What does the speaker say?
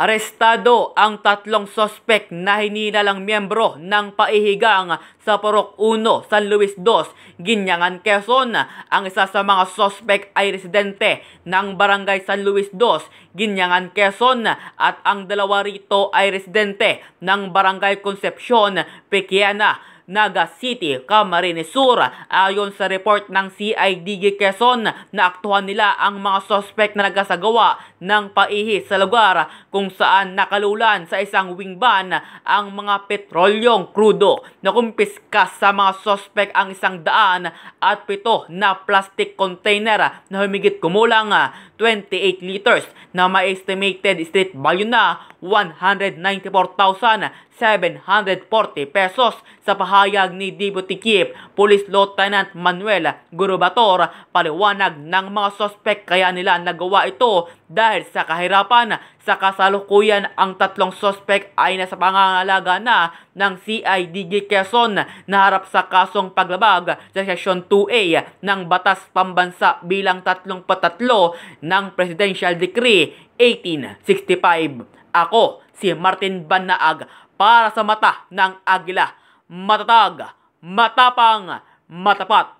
Arestado ang tatlong sospek na hininalang miyembro ng paihigang sa Purok 1, San Luis 2, Ginyangan, Quezon. Ang isa sa mga sospek ay residente ng Barangay San Luis 2, Ginyangan, Quezon at ang dalawa rito ay residente ng Barangay Concepcion, Pequiana. Naga City, Camarines Sur. Ayon sa report ng CIDG Quezon, naaktuhan nila ang mga sospek na nagasagawa ng paihis sa lugar kung saan nakalulan sa isang wing van ang mga petrolyong krudo. Nakumpiska sa mga sospek ang isang daan at pito na plastic container na humigit kumulang 28 liters na may estimated street value na 194,740 pesos sa pahayag ni Deputy Chief Police Lieutenant Manuel Gurubator paliwanag ng mga sospek kaya nila nagawa ito dahil sa kahirapan sa kasalukuyan, ang tatlong sospek ay nasa pangangalaga na ng CIDG Quezon na harap sa kasong paglabag sa Section 2A ng Batas Pambansa bilang tatlong patatlo ng Presidential Decree 1865. Ako, si Martin Banaag, para sa mata ng Agila, matatag, matapang, matapat.